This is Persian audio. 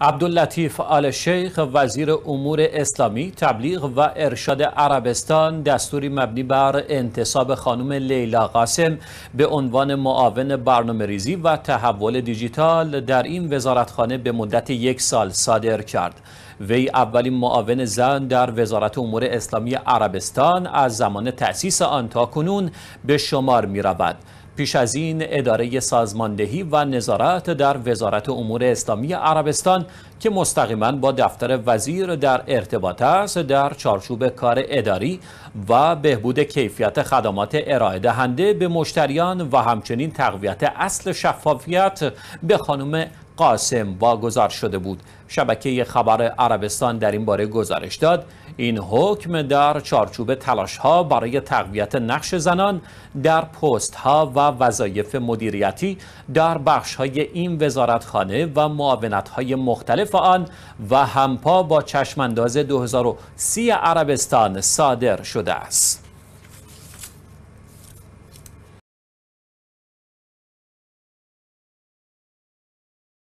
عبداللطیف آل شیخ وزیر امور اسلامی تبلیغ و ارشاد عربستان دستوری مبنی بر انتصاب خانم لیلا قاسم به عنوان معاون برنامه ریزی و تحول دیجیتال در این وزارتخانه به مدت یک سال صادر کرد وی اولین معاون زن در وزارت امور اسلامی عربستان از زمان تأسیس آن تا کنون به شمار می رود پیش از این اداره سازماندهی و نظارت در وزارت امور اسلامی عربستان که مستقیما با دفتر وزیر در ارتباط است در چارچوب کار اداری و بهبود کیفیت خدمات ارائه دهنده به مشتریان و همچنین تقویت اصل شفافیت به خانم قاسم واگذار شده بود شبکه خبر عربستان در این باره گزارش داد این حکم در چارچوب تلاش ها برای تقویت نقش زنان در پست ها و وظایف مدیریتی در بخش های این وزارتخانه و معاونت های مختلف آن و همپا با چشمانداز 2030 عربستان صادر شده است